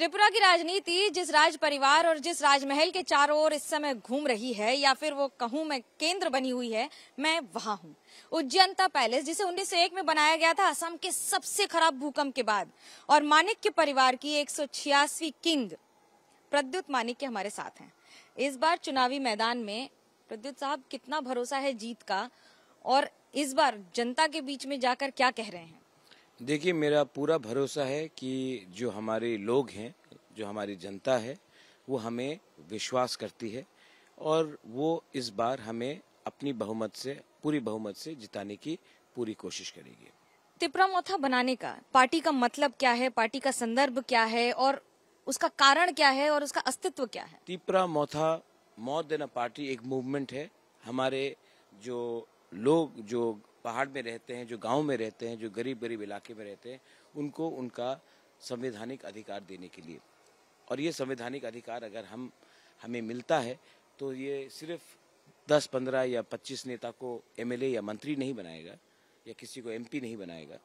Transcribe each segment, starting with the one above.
त्रिपुरा की राजनीति जिस राज परिवार और जिस राजमहल के चारों ओर इस समय घूम रही है या फिर वो कहूं मैं केंद्र बनी हुई है मैं वहां हूँ उज्जैनता पैलेस जिसे 1901 में बनाया गया था असम के सबसे खराब भूकंप के बाद और मानिक के परिवार की एक किंग प्रद्युत मानिक के हमारे साथ हैं इस बार चुनावी मैदान में प्रद्युत साहब कितना भरोसा है जीत का और इस बार जनता के बीच में जाकर क्या कह रहे हैं देखिए मेरा पूरा भरोसा है कि जो हमारे लोग हैं जो हमारी जनता है वो हमें विश्वास करती है और वो इस बार हमें अपनी बहुमत से पूरी बहुमत से जिताने की पूरी कोशिश करेगी तिपरा मोथा बनाने का पार्टी का मतलब क्या है पार्टी का संदर्भ क्या है और उसका कारण क्या है और उसका अस्तित्व क्या है तिपरा मोथा मौत देना पार्टी एक मूवमेंट है हमारे जो लोग जो पहाड़ में रहते हैं जो गांव में रहते हैं जो गरीब गरीब इलाके में रहते हैं उनको उनका संवैधानिक अधिकार देने के लिए और ये संवैधानिक अधिकार अगर हम हमें मिलता है तो ये सिर्फ दस पंद्रह या पच्चीस नेता को एमएलए या मंत्री नहीं बनाएगा या किसी को एमपी नहीं बनाएगा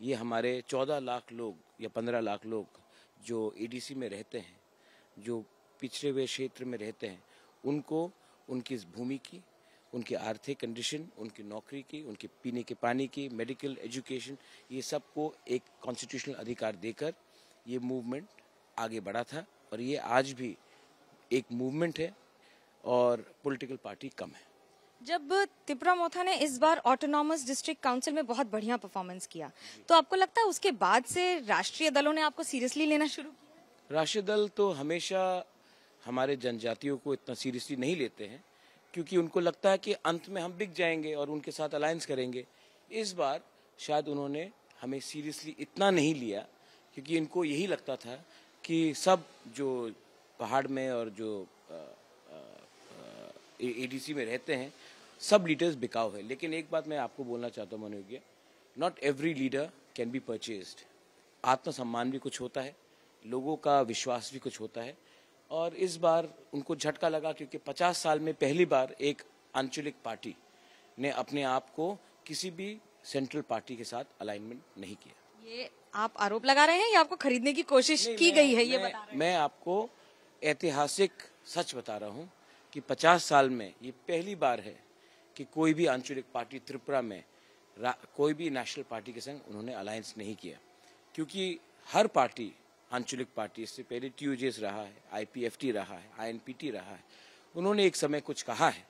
ये हमारे चौदह लाख लोग या पंद्रह लाख लोग जो एडीसी e में रहते हैं जो पिछड़े हुए क्षेत्र में रहते हैं उनको उनकी इस भूमि की उनकी आर्थिक कंडीशन उनकी नौकरी की उनके पीने के पानी की मेडिकल एजुकेशन ये सबको एक कॉन्स्टिट्यूशनल अधिकार देकर ये मूवमेंट आगे बढ़ा था और ये आज भी एक मूवमेंट है और पॉलिटिकल पार्टी कम है जब त्रिपुरा मोथा ने इस बार ऑटोनॉमस डिस्ट्रिक्ट काउंसिल में बहुत बढ़िया परफॉर्मेंस किया तो आपको लगता है उसके बाद से राष्ट्रीय दलों ने आपको सीरियसली लेना शुरू किया राष्ट्रीय दल तो हमेशा हमारे जनजातियों को इतना सीरियसली नहीं लेते हैं क्योंकि उनको लगता है कि अंत में हम बिक जाएंगे और उनके साथ अलायंस करेंगे इस बार शायद उन्होंने हमें सीरियसली इतना नहीं लिया क्योंकि इनको यही लगता था कि सब जो पहाड़ में और जो एडीसी में रहते हैं सब लीडर्स बिकाऊ है लेकिन एक बात मैं आपको बोलना चाहता हूँ Manogya not every leader can be purchased आत्मसम्मान भी कुछ होता है लोगों का विश्वास भी कुछ होता है और इस बार उनको झटका लगा क्योंकि 50 साल में पहली बार एक आंचलिक पार्टी ने अपने आप को किसी भी सेंट्रल पार्टी के साथ अलाइनमेंट नहीं किया ये आप आरोप लगा रहे हैं या आपको खरीदने की कोशिश की गई है ये मैं, बता रहे मैं आपको ऐतिहासिक सच बता रहा हूँ कि 50 साल में ये पहली बार है कि कोई भी आंचलिक पार्टी त्रिपुरा में कोई भी नेशनल पार्टी के संग उन्होंने अलायंस नहीं किया क्योंकि हर पार्टी आंचलिक पार्टी से पहले टी रहा है आईपीएफटी रहा है आईएनपीटी रहा है उन्होंने एक समय कुछ कहा है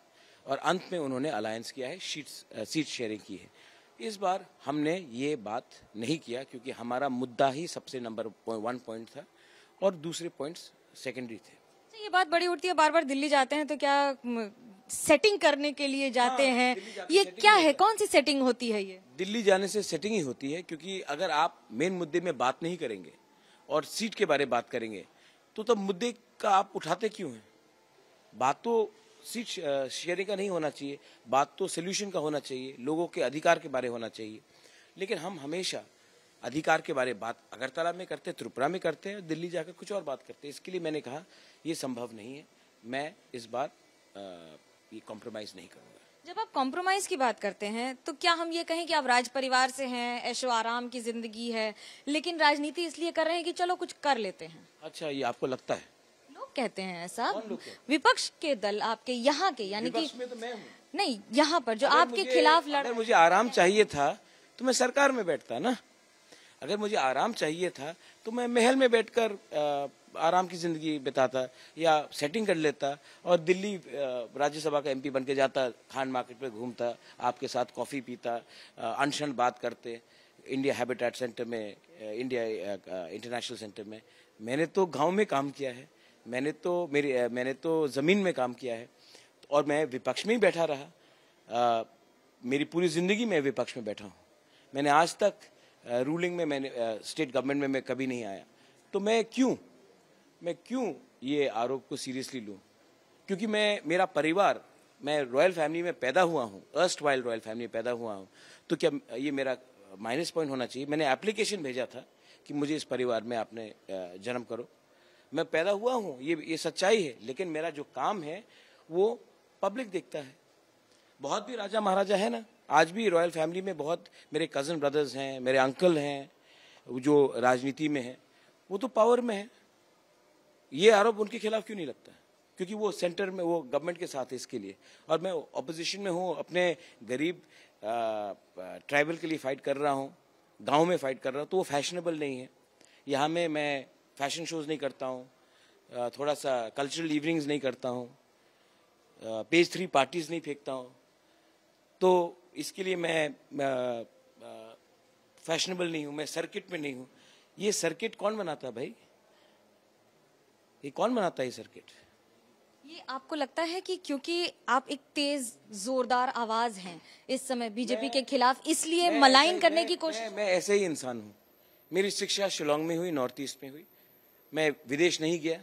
और अंत में उन्होंने अलायंस किया है शीट सीट शेयरिंग की है इस बार हमने ये बात नहीं किया क्योंकि हमारा मुद्दा ही सबसे नंबर वन पॉइंट था और दूसरे पॉइंट्स सेकेंडरी थे अच्छा, ये बात बड़ी उठती है बार बार दिल्ली जाते हैं तो क्या सेटिंग करने के लिए जाते हाँ, हैं जाते ये क्या है कौन सी सेटिंग होती है ये दिल्ली जाने से सेटिंग ही होती है क्योंकि अगर आप मेन मुद्दे में बात नहीं करेंगे और सीट के बारे में बात करेंगे तो तब मुद्दे का आप उठाते क्यों हैं बात तो सीट शेयरिंग का नहीं होना चाहिए बात तो सोल्यूशन का होना चाहिए लोगों के अधिकार के बारे होना चाहिए लेकिन हम हमेशा अधिकार के बारे बात अगरतला में करते त्रिपुरा में करते हैं दिल्ली जाकर कुछ और बात करते हैं इसके लिए मैंने कहा ये संभव नहीं है मैं इस बार आ, ये कॉम्प्रोमाइज़ नहीं करूँगा जब आप कॉम्प्रोमाइज की बात करते हैं तो क्या हम ये कहें कि आप राज परिवार से हैं ऐशो आराम की जिंदगी है लेकिन राजनीति इसलिए कर रहे हैं कि चलो कुछ कर लेते हैं अच्छा ये आपको लगता है लोग कहते हैं ऐसा विपक्ष के दल आपके यहाँ के यानी कि तो नहीं यहाँ पर जो आपके खिलाफ लड़ मुझे आराम चाहिए था तो मैं सरकार में बैठता ना अगर मुझे आराम चाहिए था तो मैं महल में बैठकर आराम की जिंदगी बिताता या सेटिंग कर लेता और दिल्ली राज्यसभा का एमपी बन के जाता खान मार्केट में घूमता आपके साथ कॉफ़ी पीता अनशन बात करते इंडिया हैबिटेट सेंटर में इंडिया इंटरनेशनल सेंटर में मैंने तो गांव में काम किया है मैंने तो मेरी मैंने तो ज़मीन में काम किया है और मैं विपक्ष में ही बैठा रहा आ, मेरी पूरी ज़िंदगी मैं विपक्ष में बैठा हूँ मैंने आज तक रूलिंग में मैंने स्टेट गवर्नमेंट में मैं कभी नहीं आया तो मैं क्यों मैं क्यों ये आरोप को सीरियसली लूँ क्योंकि मैं मेरा परिवार मैं रॉयल फैमिली में पैदा हुआ हूँ अर्स्ट वाइल्ड रॉयल फैमिली में पैदा हुआ हूँ तो क्या ये मेरा माइनस पॉइंट होना चाहिए मैंने एप्लीकेशन भेजा था कि मुझे इस परिवार में आपने जन्म करो मैं पैदा हुआ हूँ ये ये सच्चाई है लेकिन मेरा जो काम है वो पब्लिक देखता है बहुत भी राजा महाराजा है ना आज भी रॉयल फैमिली में बहुत मेरे कज़न ब्रदर्स हैं मेरे अंकल हैं जो राजनीति में हैं वो तो पावर में है ये आरोप उनके खिलाफ क्यों नहीं लगता है क्योंकि वो सेंटर में वो गवर्नमेंट के साथ है इसके लिए और मैं अपोजिशन में हूँ अपने गरीब ट्राइबल के लिए फाइट कर रहा हूँ गाँव में फाइट कर रहा हूँ तो वो फैशनेबल नहीं है यहाँ में मैं फैशन शोज़ नहीं करता हूँ थोड़ा सा कल्चरल इवनिंग्स नहीं करता हूँ पेज थ्री पार्टीज नहीं फेंकता हूँ तो इसके लिए मैं फैशनेबल नहीं हूँ मैं सर्किट में नहीं हूँ ये सर्किट कौन बनाता है भाई ये कौन बनाता है सर्किट ये आपको लगता है कि क्योंकि आप एक तेज जोरदार आवाज हैं इस समय बीजेपी के खिलाफ इसलिए मलाइन करने मैं, की कोशिश मैं, मैं ऐसे ही इंसान हूँ मेरी शिक्षा शिलोंग में हुई नॉर्थ ईस्ट में हुई मैं विदेश नहीं गया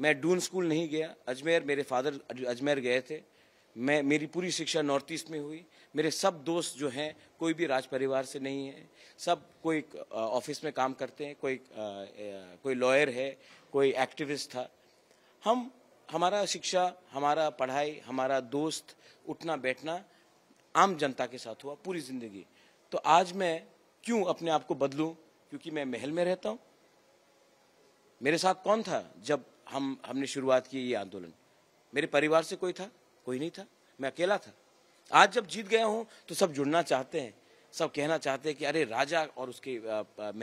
मैं डून स्कूल नहीं गया अजमेर मेरे फादर अजमेर गए थे मैं मेरी पूरी शिक्षा नॉर्थ ईस्ट में हुई मेरे सब दोस्त जो हैं कोई भी राज परिवार से नहीं है सब कोई ऑफिस में काम करते हैं कोई कोई लॉयर है कोई एक्टिविस्ट था हम हमारा शिक्षा हमारा पढ़ाई हमारा दोस्त उठना बैठना आम जनता के साथ हुआ पूरी जिंदगी तो आज मैं क्यों अपने आप को बदलूं क्योंकि मैं महल में रहता हूं मेरे साथ कौन था जब हम हमने शुरुआत की ये आंदोलन मेरे परिवार से कोई था कोई नहीं था मैं अकेला था आज जब जीत गया हूँ तो सब जुड़ना चाहते हैं सब कहना चाहते हैं कि अरे राजा और उसके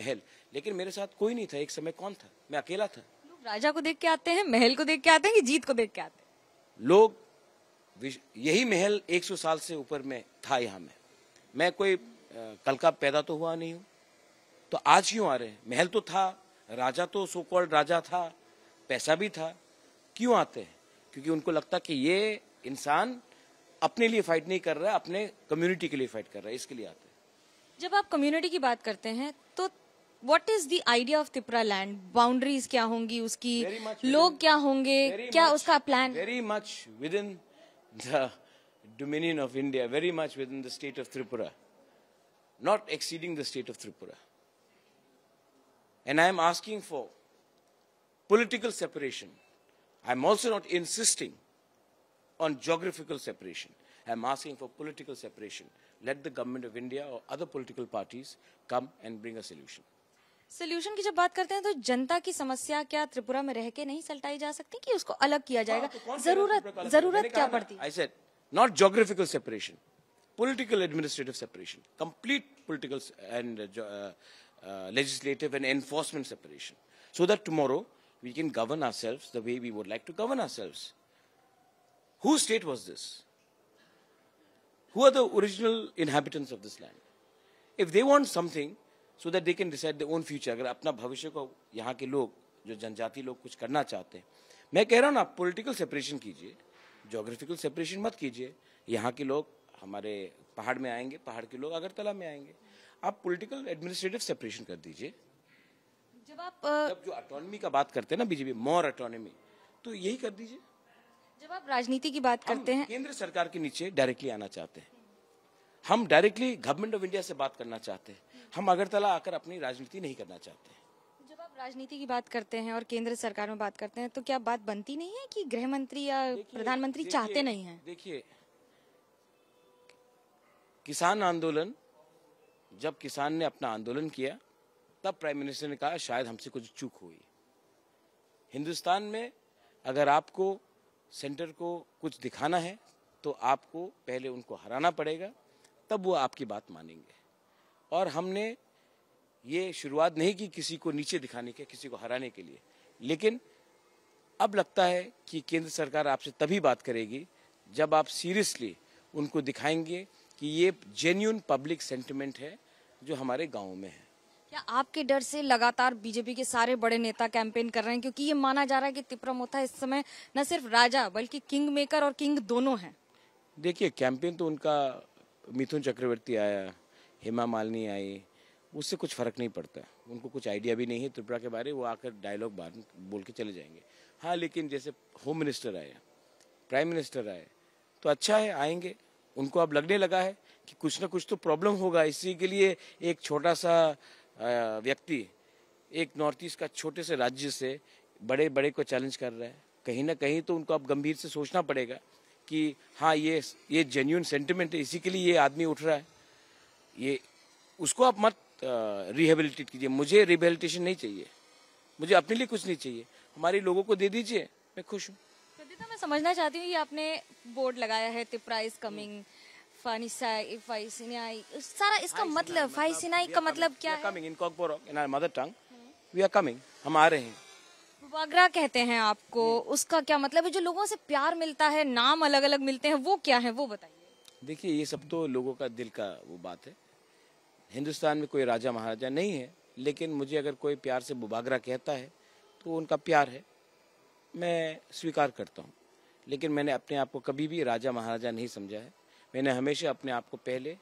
महल लेकिन मेरे साथ कोई नहीं था एक समय कौन था मैं अकेला था लोग राजा को देख के आते हैं महल को देख के आते हैं कि जीत को देख के आते हैं लोग यही महल 100 साल से ऊपर में था यहाँ में मैं कोई कल का पैदा तो हुआ नहीं हूँ तो आज क्यों आ रहे हैं महल तो था राजा तो सोकॉल्ड राजा था पैसा भी था क्यों आते हैं क्योंकि उनको लगता कि ये इंसान अपने लिए फाइट नहीं कर रहा है अपने कम्युनिटी के लिए फाइट कर रहा है इसके लिए आते हैं जब आप कम्युनिटी की बात करते हैं तो what is the idea of Tipra land boundaries क्या होंगी उसकी much, लोग very, क्या होंगे क्या much, उसका plan very much within the dominion of India very much within the state of Tripura not exceeding the state of Tripura and I am asking for political separation I am also not insisting on geographical separation. I'm asking for political separation. Let the government of India or other political parties come and bring a solution. Solution की जब बात करते हैं तो जनता की समस्या क्या त्रिपुरा में रह के नहीं सलटाई जा सकती कि उसको अलग किया जाएगा जरूरत जरूरत क्या पड़ती I said not geographical separation political administrative separation, complete political and uh, uh, uh, legislative and enforcement separation, so that tomorrow we can govern ourselves the way we would like to govern ourselves. Whose state was this? Who are the original inhabitants of this land? If they want something so that they can decide their own future, अगर अपना भविष्य को यहाँ के लोग जो जनजाति लोग कुछ करना चाहते हैं मैं कह रहा हूँ ना पॉलिटिकल सेपरेशन कीजिए जोग्राफिकल सेपरेशन मत कीजिए यहाँ के लोग हमारे पहाड़ में आएंगे पहाड़ के लोग अगरतला में आएंगे आप पॉलिटिकल एडमिनिस्ट्रेटिव सेपरेशन कर दीजिए जब आप जब जो अटोनमी का बात करते हैं ना बीजेपी मोर अटोनमी तो यही कर दीजिए जब आप राजनीति की बात करते हैं केंद्र सरकार के नीचे डायरेक्टली आना चाहते हैं हम डायरेक्टली गवर्नमेंट ऑफ इंडिया से बात करना चाहते हैं हम अगरतला आकर अपनी राजनीति नहीं करना चाहते हैं जब आप राजनीति की बात करते हैं और केंद्र सरकार में बात करते हैं तो क्या बात बनती नहीं है कि गृह मंत्री या प्रधानमंत्री चाहते नहीं है देखिए किसान आंदोलन जब किसान ने अपना आंदोलन किया तब प्राइम मिनिस्टर ने कहा शायद हमसे कुछ चूक हुई हिंदुस्तान में अगर आपको सेंटर को कुछ दिखाना है तो आपको पहले उनको हराना पड़ेगा तब वो आपकी बात मानेंगे और हमने ये शुरुआत नहीं की किसी को नीचे दिखाने के किसी को हराने के लिए लेकिन अब लगता है कि केंद्र सरकार आपसे तभी बात करेगी जब आप सीरियसली उनको दिखाएंगे कि ये जेन्यून पब्लिक सेंटिमेंट है जो हमारे गाँव में है क्या आपके डर से लगातार बीजेपी के सारे बड़े नेता कैंपेन कर रहे हैं क्योंकि ये माना जा रहा है कि तिपरा मोथा इस समय न सिर्फ राजा बल्कि किंग मेकर और किंग दोनों हैं देखिए कैंपेन तो उनका मिथुन चक्रवर्ती आया हेमा मालिनी आई उससे कुछ फर्क नहीं पड़ता उनको कुछ आइडिया भी नहीं है त्रिपुरा के बारे वो आकर डायलॉग बोल के चले जाएंगे हाँ लेकिन जैसे होम मिनिस्टर आए प्राइम मिनिस्टर आए तो अच्छा है आएंगे उनको अब लगने लगा है कि कुछ ना कुछ तो प्रॉब्लम होगा इसी के लिए एक छोटा सा व्यक्ति एक नॉर्थ ईस्ट का छोटे से राज्य से बड़े बड़े को चैलेंज कर रहा है कहीं ना कहीं तो उनको अब गंभीर से सोचना पड़ेगा कि हाँ ये ये जेन्यून सेंटिमेंट है इसी के लिए ये आदमी उठ रहा है ये उसको आप मत रिहेबिलिटेट कीजिए मुझे रिहेबिलिटेशन नहीं चाहिए मुझे अपने लिए कुछ नहीं चाहिए हमारे लोगों को दे दीजिए मैं खुश हूँ समझना चाहती हूँ ये आपने बोर्ड लगाया है Tipra is coming Fanisai, Faisinai. सारा इसका मतलब Faisinai का मतलब क्या है? Coming in Kokborok in our mother tongue. We are coming. हम आ रहे हैं. वागरा कहते हैं आपको उसका क्या मतलब है जो लोगों से प्यार मिलता है नाम अलग अलग मिलते हैं वो क्या है वो बताइए देखिए ये सब तो लोगों का दिल का वो बात है हिंदुस्तान में कोई राजा महाराजा नहीं है लेकिन मुझे अगर कोई प्यार से बुबागरा कहता है तो उनका प्यार है मैं स्वीकार करता हूँ लेकिन मैंने अपने आप को कभी भी राजा महाराजा नहीं समझा है मैंने हमेशा अपने आप को पहले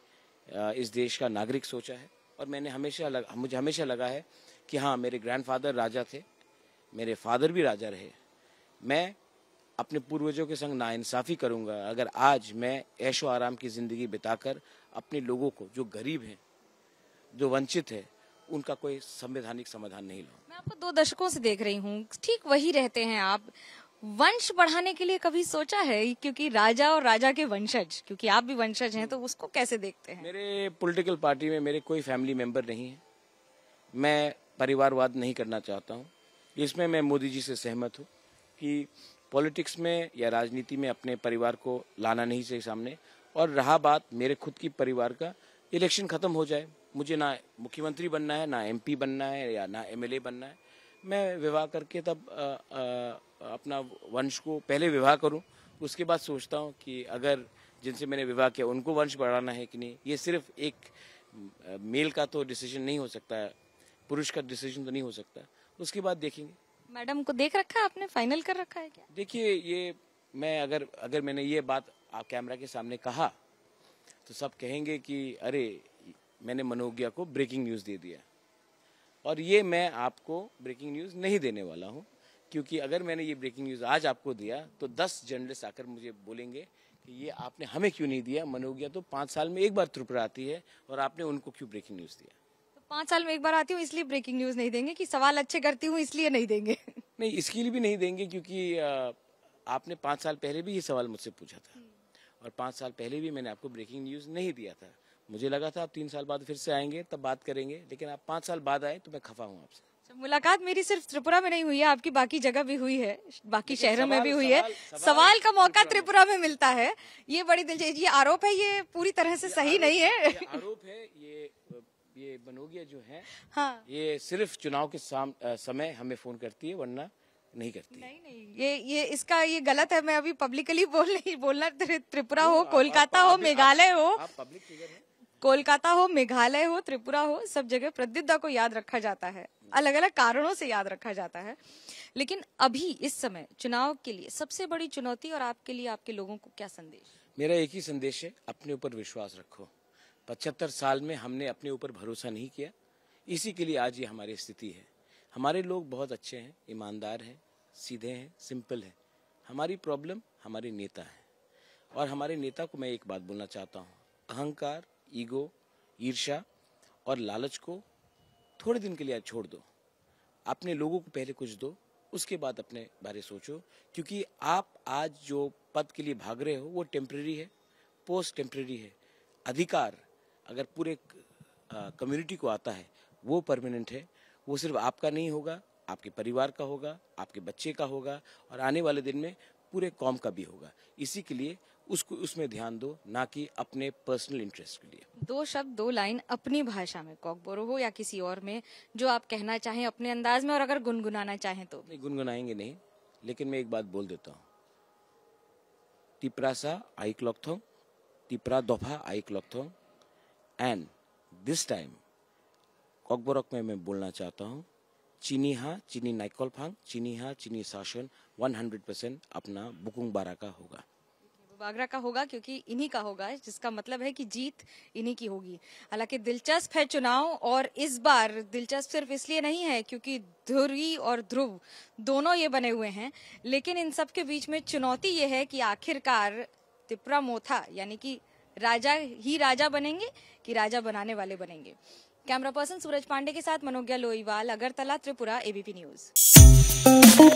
इस देश का नागरिक सोचा है और मैंने हमेशा लग, मुझे हमेशा लगा है कि हाँ मेरे ग्रैंडफादर राजा थे मेरे फादर भी राजा रहे मैं अपने पूर्वजों के संग नाइंसाफ़ी करूंगा अगर आज मैं ऐशो आराम की ज़िंदगी बिताकर अपने लोगों को जो गरीब हैं जो वंचित है उनका कोई संवैधानिक समाधान नहीं लाऊं मैं आपको दो दशकों से देख रही हूँ ठीक वही रहते हैं आप वंश बढ़ाने के लिए कभी सोचा है क्योंकि राजा और राजा के वंशज क्योंकि आप भी वंशज हैं तो उसको कैसे देखते हैं मेरे पॉलिटिकल पार्टी में मेरे कोई फैमिली मेंबर नहीं है मैं परिवारवाद नहीं करना चाहता हूं इसमें मैं मोदी जी से सहमत हूँ कि पॉलिटिक्स में या राजनीति में अपने परिवार को लाना नहीं चाहिए सामने और रहा बात मेरे खुद की परिवार का इलेक्शन खत्म हो जाए मुझे ना मुख्यमंत्री बनना है ना एमपी बनना है या ना एमएलए बनना है मैं विवाह करके तब आ, आ, अपना वंश को पहले विवाह करूं उसके बाद सोचता हूं कि अगर जिनसे मैंने विवाह किया उनको वंश बढ़ाना है कि नहीं ये सिर्फ एक मेल का तो डिसीजन नहीं हो सकता है पुरुष का डिसीजन तो नहीं हो सकता उसके बाद देखेंगे मैडम को देख रखा है आपने फाइनल कर रखा है क्या देखिए ये मैं अगर अगर मैंने ये बात आप कैमरा के सामने कहा तो सब कहेंगे कि अरे मैंने मनोज्ञा को ब्रेकिंग न्यूज़ दे दिया और ये मैं आपको ब्रेकिंग न्यूज़ नहीं देने वाला हूँ क्योंकि अगर मैंने ये ब्रेकिंग न्यूज़ आज आपको दिया तो दस जर्नलिस्ट आकर मुझे बोलेंगे कि ये आपने हमें क्यों नहीं दिया मन हो गया तो पाँच साल में एक बार त्रिपुरा आती है और आपने उनको क्यों ब्रेकिंग न्यूज़ दिया तो पाँच साल में एक बार आती हूँ इसलिए ब्रेकिंग न्यूज़ नहीं देंगे कि सवाल अच्छे करती हूँ इसलिए नहीं देंगे नहीं इसके लिए भी नहीं देंगे क्योंकि आपने पाँच साल पहले भी ये सवाल मुझसे पूछा था और पाँच साल पहले भी मैंने आपको ब्रेकिंग न्यूज़ नहीं दिया था मुझे लगा था आप तीन साल बाद फिर से आएंगे तब बात करेंगे लेकिन आप पाँच साल बाद आए तो मैं खफा हूँ आपसे अच्छा, मुलाकात मेरी सिर्फ त्रिपुरा में नहीं हुई है आपकी बाकी जगह भी हुई है बाकी शहरों में भी हुई है सवाल, सवाल का मौका त्रिपुरा में मिलता है ये बड़ी दिलचस्प ये आरोप है ये पूरी तरह से सही नहीं है आरोप है ये ये बनोगिया जो है हाँ ये सिर्फ चुनाव के साम, आ, समय हमें फोन करती है वरना नहीं करती नहीं नहीं ये ये इसका ये गलत है मैं अभी पब्लिकली बोल नहीं बोलना त्रिपुरा तो हो कोलकाता हो मेघालय हो पब्लिक फिगर कोलकाता हो मेघालय हो त्रिपुरा हो सब जगह प्रद्युत को याद रखा जाता है अलग अलग कारणों से याद रखा जाता है लेकिन अभी इस समय चुनाव के लिए सबसे बड़ी चुनौती और आपके लिए आपके लोगों को क्या संदेश मेरा एक ही संदेश है अपने ऊपर विश्वास रखो पचहत्तर साल में हमने अपने ऊपर भरोसा नहीं किया इसी के लिए आज ये हमारी स्थिति है हमारे लोग बहुत अच्छे हैं ईमानदार हैं सीधे हैं सिंपल हैं हमारी प्रॉब्लम हमारे नेता हैं और हमारे नेता को मैं एक बात बोलना चाहता हूँ अहंकार ईगो ईर्षा और लालच को थोड़े दिन के लिए आज छोड़ दो अपने लोगों को पहले कुछ दो उसके बाद अपने बारे सोचो क्योंकि आप आज जो पद के लिए भाग रहे हो वो टेम्प्रेरी है पोस्ट टेम्प्रेरी है अधिकार अगर पूरे कम्युनिटी को आता है वो परमानेंट है वो सिर्फ आपका नहीं होगा आपके परिवार का होगा आपके बच्चे का होगा और आने वाले दिन में पूरे कॉम का भी होगा इसी के लिए उसको उसमें ध्यान दो ना कि अपने पर्सनल इंटरेस्ट के लिए दो शब्द दो लाइन अपनी भाषा में कॉकबोरो हो या किसी और में जो आप कहना चाहें अपने अंदाज में और अगर गुनगुनाना चाहें तो नहीं गुनगुनाएंगे नहीं लेकिन मैं एक बात बोल देता हूँ तिपरासा आई क्लॉक थो तिपरा दोफा आई क्लॉक थो एंड दिस टाइम कॉकबोरक में मैं बोलना चाहता हूँ चीनी हा चीनी नाइकोल फांग चीनी हा चीनी शासन 100 अपना बुकुंग बारा का होगा आगरा का होगा क्योंकि इन्हीं का होगा जिसका मतलब है कि जीत इन्हीं की होगी हालांकि दिलचस्प है चुनाव और इस बार दिलचस्प सिर्फ इसलिए नहीं है क्योंकि ध्रुवी और ध्रुव दोनों ये बने हुए हैं लेकिन इन सब के बीच में चुनौती ये है कि आखिरकार तिपरा मोथा यानी कि राजा ही राजा बनेंगे कि राजा बनाने वाले बनेंगे कैमरा पर्सन सूरज पांडे के साथ मनोज्ञा लोईवाल अगरतला त्रिपुरा एबीपी न्यूज